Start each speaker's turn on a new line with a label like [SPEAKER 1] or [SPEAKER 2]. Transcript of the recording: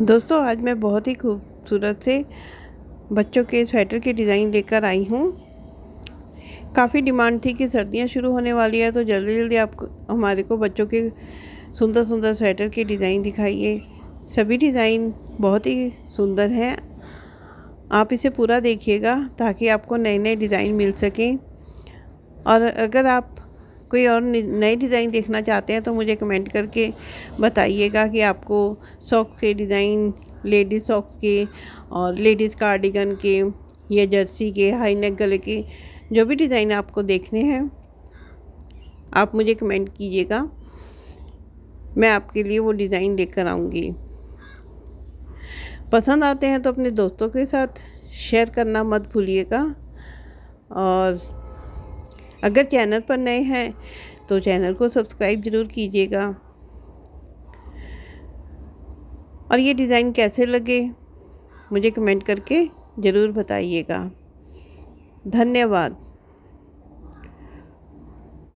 [SPEAKER 1] दोस्तों आज मैं बहुत ही खूबसूरत से बच्चों के स्वेटर के डिज़ाइन लेकर आई हूँ काफ़ी डिमांड थी कि सर्दियाँ शुरू होने वाली है तो जल्दी जल्दी आप हमारे को बच्चों के सुंदर सुंदर स्वेटर के डिज़ाइन दिखाइए सभी डिज़ाइन बहुत ही सुंदर हैं आप इसे पूरा देखिएगा ताकि आपको नए नए डिज़ाइन मिल सकें और अगर आप कोई और नए डिज़ाइन देखना चाहते हैं तो मुझे कमेंट करके बताइएगा कि आपको सॉक्स के डिज़ाइन लेडीज़ सॉक्स के और लेडीज़ कार्डिगन के या जर्सी के हाई नेक गले के जो भी डिज़ाइन आपको देखने हैं आप मुझे कमेंट कीजिएगा मैं आपके लिए वो डिज़ाइन लेकर आऊँगी पसंद आते हैं तो अपने दोस्तों के साथ शेयर करना मत भूलिएगा और अगर चैनल पर नए हैं तो चैनल को सब्सक्राइब ज़रूर कीजिएगा और ये डिज़ाइन कैसे लगे मुझे कमेंट करके ज़रूर बताइएगा धन्यवाद